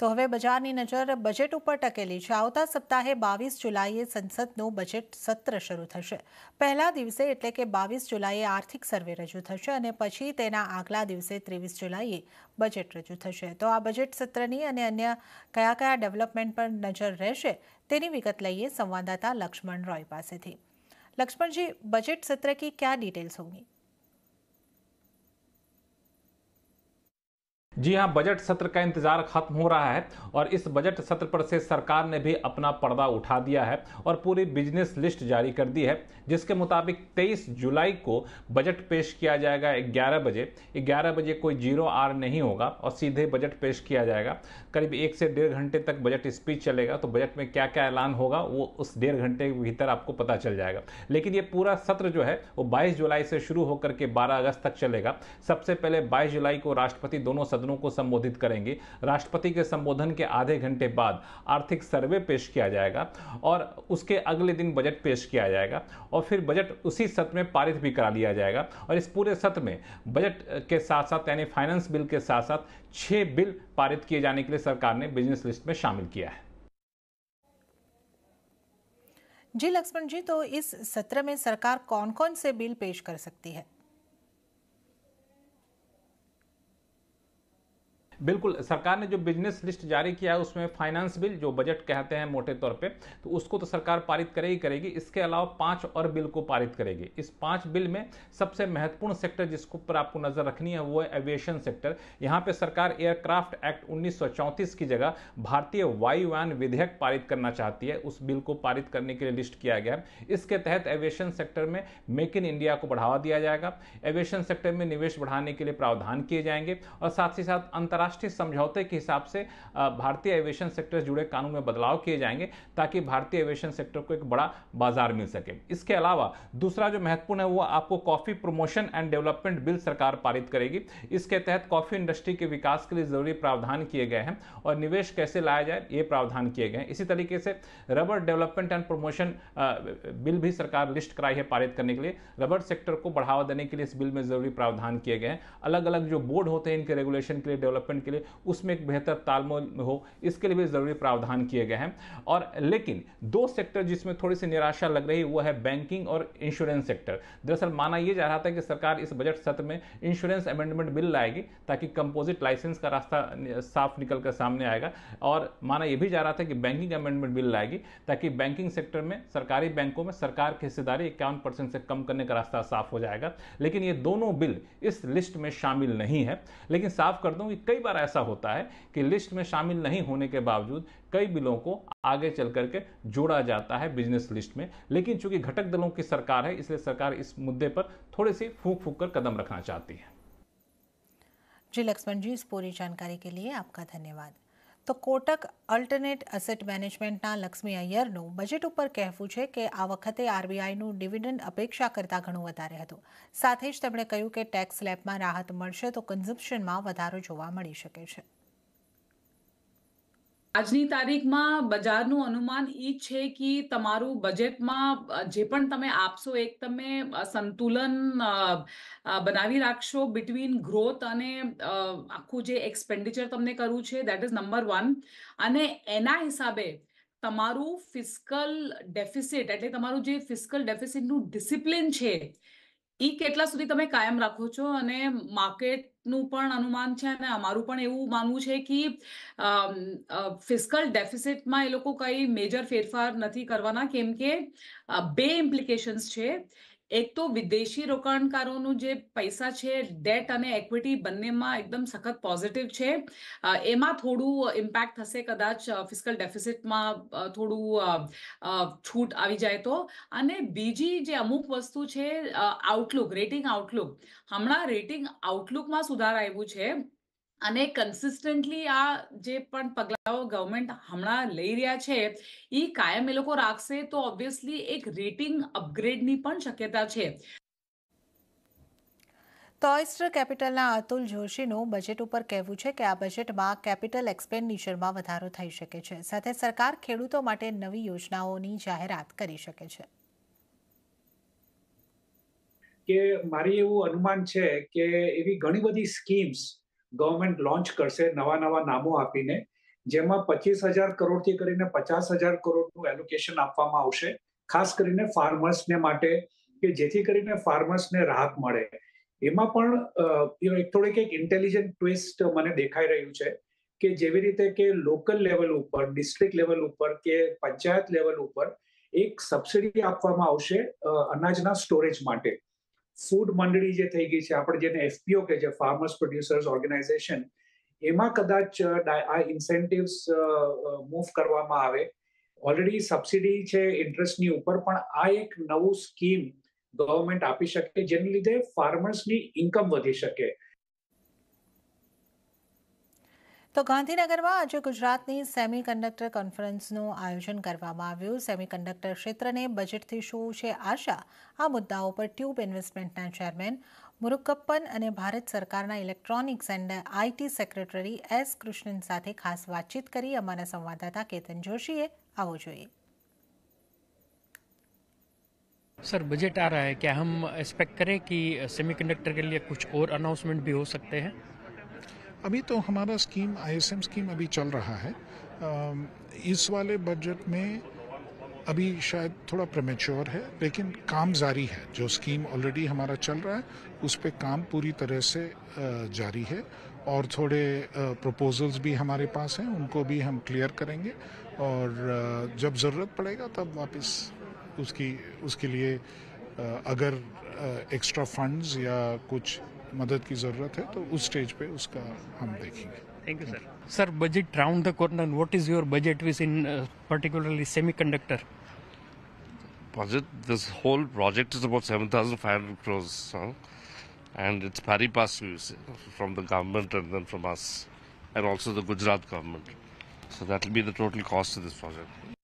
તો હવે બજારની નજર બજેટ ઉપર ટકેલી છે આવતા સપ્તાહે 22 જુલાઈએ સંસદનો બજેટ સત્ર શરૂ થશે. પહેલો દિવસે એટલે કે 22 જુલાઈએ આર્થિક સર્વે રજૂ થશે અને પછી તેના આગલા દિવસે 23 જુલાઈએ બજેટ રજૂ થશે. તો આ બજેટ સત્રની અને અન્ય કયા કયા ડેવલપમેન્ટ પર નજર રહેશે તેની વિગત લઈએ સંવાદદાતા લક્ષ્મણ રોય પાસેથી. લક્ષ્મણજી બજેટ સત્રની ક્યા ડિટેલ્સ હોંગી? जी हां बजट सत्र का इंतजार खत्म हो रहा है और इस बजट सत्र पर से सरकार ने भी अपना पर्दा उठा दिया है और पूरी बिजनेस लिस्ट जारी कर दी है जिसके मुताबिक 23 जुलाई को बजट पेश किया जाएगा 11 बजे 11 बजे कोई जीरो आर नहीं होगा और सीधे बजट पेश किया जाएगा करीब एक से डेढ़ घंटे तक बजट स्पीच चलेगा तो बजट में क्या क्या ऐलान होगा वो उस डेढ़ घंटे के भीतर आपको पता चल जाएगा लेकिन ये पूरा सत्र जो है वो बाईस जुलाई से शुरू होकर के बारह अगस्त तक चलेगा सबसे पहले बाईस जुलाई को राष्ट्रपति दोनों सदन सदनों को संबोधित करेंगे राष्ट्रपति के संबोधन के आधे घंटे बाद आर्थिक सर्वे पेश किया जाएगा और उसके अगले दिन बजट पेश किया जाएगा और फिर बजट उसी सत्र में पारित भी करा लिया जाएगा और इस पूरे सत्र में बजट के साथ साथ यानी फाइनेंस बिल के साथ साथ छः बिल पारित किए जाने के लिए सरकार ने बिजनेस लिस्ट में शामिल किया है जी लक्ष्मण जी तो इस सत्र में सरकार कौन कौन से बिल पेश कर सकती है बिल्कुल सरकार ने जो बिजनेस लिस्ट जारी किया है उसमें फाइनेंस बिल जो बजट कहते हैं मोटे तौर पे तो उसको तो सरकार पारित करेगी करेगी इसके अलावा पांच और बिल को पारित करेगी इस पांच बिल में सबसे महत्वपूर्ण सेक्टर जिसको पर आपको नजर रखनी है वो है एविएशन सेक्टर यहाँ पे सरकार एयरक्राफ्ट एक्ट उन्नीस की जगह भारतीय वायुवान विधेयक पारित करना चाहती है उस बिल को पारित करने के लिए लिस्ट किया गया है इसके तहत एविएशन सेक्टर में मेक इन इंडिया को बढ़ावा दिया जाएगा एविएशन सेक्टर में निवेश बढ़ाने के लिए प्रावधान किए जाएंगे और साथ ही साथ अंतरा अंतर्राष्ट्रीय समझौते के हिसाब से भारतीय एविएशन सेक्टर से जुड़े कानून में बदलाव किए जाएंगे ताकि भारतीय एविएशन सेक्टर को एक बड़ा बाजार मिल सके इसके अलावा दूसरा जो महत्वपूर्ण है वो आपको coffee promotion and development bill सरकार पारित करेगी इसके तहत कॉफी इंडस्ट्री के विकास के लिए जरूरी प्रावधान किए गए हैं और निवेश कैसे लाया जाए ये प्रावधान किए गए हैं इसी तरीके से rubber development and promotion bill भी सरकार लिस्ट कराई है पारित करने के लिए रबर सेक्टर को बढ़ावा देने के लिए इस बिल में जरूरी प्रावधान किए गए हैं अलग अलग जो बोर्ड होते हैं इनके रेगुलेशन के लिए डेवलपमेंट डेवलपमेंट के लिए उसमें एक बेहतर तालमेल हो इसके लिए भी ज़रूरी प्रावधान किए गए हैं और लेकिन दो सेक्टर जिसमें थोड़ी सी निराशा लग रही है वो है बैंकिंग और इंश्योरेंस सेक्टर दरअसल माना यह जा रहा था कि सरकार इस बजट सत्र में इंश्योरेंस अमेंडमेंट बिल लाएगी ताकि कंपोजिट लाइसेंस का रास्ता साफ निकल कर सामने आएगा और माना यह भी जा रहा था कि बैंकिंग अमेंडमेंट बिल लाएगी ताकि बैंकिंग सेक्टर में सरकारी बैंकों में सरकार की हिस्सेदारी इक्यावन परसेंट से कम करने का रास्ता साफ हो जाएगा लेकिन ये दोनों बिल इस लिस्ट में शामिल नहीं है लेकिन साफ कर दूं कि कई बार ऐसा होता है कि लिस्ट में शामिल नहीं होने के बावजूद कई बिलों को आगे चल करके जोड़ा जाता है बिजनेस लिस्ट में लेकिन चूंकि घटक दलों की सरकार है इसलिए सरकार इस मुद्दे पर थोड़ी सी फूक फूक कर कदम रखना चाहती है जी लक्ष्मण जी इस पूरी जानकारी के लिए आपका धन्यवाद તો કોટક અલ્ટરનેટ એસેટ મેનેજમેન્ટના લક્ષ્મી અય્યરનું બજેટ ઉપર કહેવું છે કે આ વખતે આરબીઆઈનું ડિવિડન્ડ અપેક્ષા કરતાં ઘણું વધારે હતું સાથે જ તેમણે કહ્યું કે ટેક્સ સ્લેબમાં રાહત મળશે તો કન્ઝમ્પશનમાં વધારો જોવા મળી શકે છે આજની તારીખમાં બજારનું અનુમાન એ છે કે તમારું બજેટમાં જે પણ તમે આપશો એક તમે સંતુલન બનાવી રાખશો બિટવીન ગ્રોથ અને આખું જે એક્સપેન્ડિચર તમને કરવું છે દેટ ઇઝ નંબર વન અને એના હિસાબે તમારું ફિસ્કલ ડેફિસિટ એટલે તમારું જે ફિસ્કલ ડેફિસિટનું ડિસિપ્લિન છે ઈ કેટલા સુધી તમે કાયમ રાખો છો અને માર્કેટનું પણ અનુમાન છે અને અમારું પણ એવું માનવું છે કે ફિસ્કલ ડેફિસિટમાં એ લોકો કંઈ મેજર ફેરફાર નથી કરવાના કેમ કે બે ઇમ્પ્લિકેશન્સ છે એક તો વિદેશી રોકાણકારોનું જે પૈસા છે ડેટ અને એક્વિટી બંનેમાં એકદમ સખત પોઝિટિવ છે એમાં થોડું ઇમ્પેક્ટ થશે કદાચ ફિસ્કલ ડેફિસિટમાં થોડું છૂટ આવી જાય તો અને બીજી જે અમુક વસ્તુ છે આઉટલુક રેટિંગ આઉટલુક હમણાં રેટિંગ આઉટલુકમાં સુધાર આવ્યું છે અને કન્સિસ્ટન્ટલી આ જે પણ પગલાઓ ગવર્મેન્ટ હમણાં લઈ રહ્યા છે એ કાયમ એ લોકો રાખશે તો ઓબ્વિયસલી એક રેટિંગ અપગ્રેડની પણ શક્યતા છે તો ઓઇસ્ટર કેપિટલના અતુલ જોશીનું બજેટ ઉપર કહેવું છે કે આ બજેટમાં કેપિટલ એક્સપેન્ડિચરમાં વધારો થઈ શકે છે સાથે સરકાર ખેડૂતો માટે નવી યોજનાઓની જાહેરાત કરી શકે છે કે મારી એવું અનુમાન છે કે એવી ઘણી બધી સ્કીમ્સ ગવર્મેન્ટ લોન્ચ કરશે નવા નવા નામો આપીને જેમાં પચીસ હજાર કરોડ થી કરીને પચાસ હજાર કરોડનું એલોકેશન આપવામાં આવશે ખાસ કરીને ફાર્મર્સને માટે કે જેથી કરીને ફાર્મર્સને રાહત મળે એમાં પણ એક થોડીક એક ઇન્ટેલિજન્ટ ટ્વિસ્ટ મને દેખાઈ રહ્યું છે કે જેવી રીતે કે લોકલ લેવલ ઉપર ડિસ્ટ્રિક્ટ લેવલ ઉપર કે પંચાયત લેવલ ઉપર એક સબસિડી આપવામાં આવશે અનાજના સ્ટોરેજ માટે ફૂડ મંડળી જે થઈ ગઈ છે આપણે જેને એફપીઓ કે છે ફાર્મર્સ પ્રોડ્યુસર્સ ઓર્ગેનાઇઝેશન એમાં કદાચ આ ઇન્સેન્ટિવ્સ મૂવ કરવામાં આવે ઓલરેડી સબસિડી છે ઇન્ટરેસ્ટની ઉપર પણ આ એક નવું સ્કીમ ગવર્મેન્ટ આપી શકે જેને લીધે ફાર્મર્સની ઇન્કમ વધી શકે તો ગાંધીનગરવા આજે ગુજરાતની સેમિકન્ડક્ટર કોન્ફરન્સનું આયોજન કરવામાં આવ્યું સેમિકન્ડક્ટર ક્ષેત્રને બજેટથી શું છે આશા આ મુદ્દાઓ પર ટ્યુબ ઇન્વેસ્ટમેન્ટના ચેરમેન મુરુકપ્પન અને ભારત સરકારના electronics and IT secretary S Krishnan સાથે ખાસ વાતચીત કરી અમાના સંવાદદાતા કેતન જોશીએ આવો જોઈએ સર બજેટ આ رہا છે કે હમ એસ્પેક્ટ કરે કે સેમિકન્ડક્ટર કે લિયે કુછ ઓર アナ ઉન્સમેન્ટ ભી હો સકતે હે अभी तो हमारा स्कीम आईएसएम स्कीम अभी चल रहा है इस वाले बजट में अभी शायद थोड़ा प्रमेच्योर है लेकिन काम जारी है जो स्कीम ऑलरेडी हमारा चल रहा है उस पर काम पूरी तरह से जारी है और थोड़े प्रपोजल्स भी हमारे पास हैं उनको भी हम क्लियर करेंगे और जब ज़रूरत पड़ेगा तब वापस उसकी उसके लिए अगर एक्स्ट्रा फंड्स या कुछ मदद की जरूरत है तो उस स्टेज पे उसका हम देखेंगे sir budget round the corner what is your budget with in particularly semiconductor budget this whole project is about 7500 crores sir and it's pari passu from the government and then from us and also the Gujarat government so that will be the total cost of this project